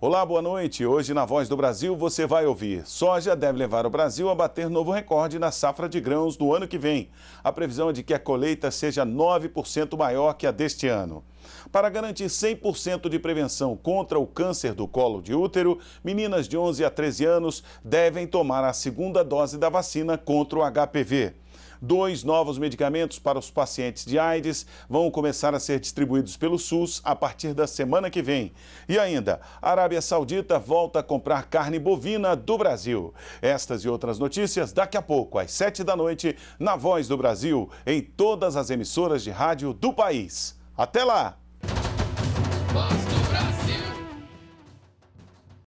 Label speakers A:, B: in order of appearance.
A: Olá, boa noite. Hoje na Voz do Brasil você vai ouvir: soja deve levar o Brasil a bater novo recorde na safra de grãos do ano que vem. A previsão é de que a colheita seja 9% maior que a deste ano. Para garantir 100% de prevenção contra o câncer do colo de útero, meninas de 11 a 13 anos devem tomar a segunda dose da vacina contra o HPV. Dois novos medicamentos para os pacientes de AIDS vão começar a ser distribuídos pelo SUS a partir da semana que vem. E ainda, a Arábia Saudita volta a comprar carne bovina do Brasil. Estas e outras notícias daqui a pouco, às sete da noite, na Voz do Brasil, em todas as emissoras de rádio do país. Até lá!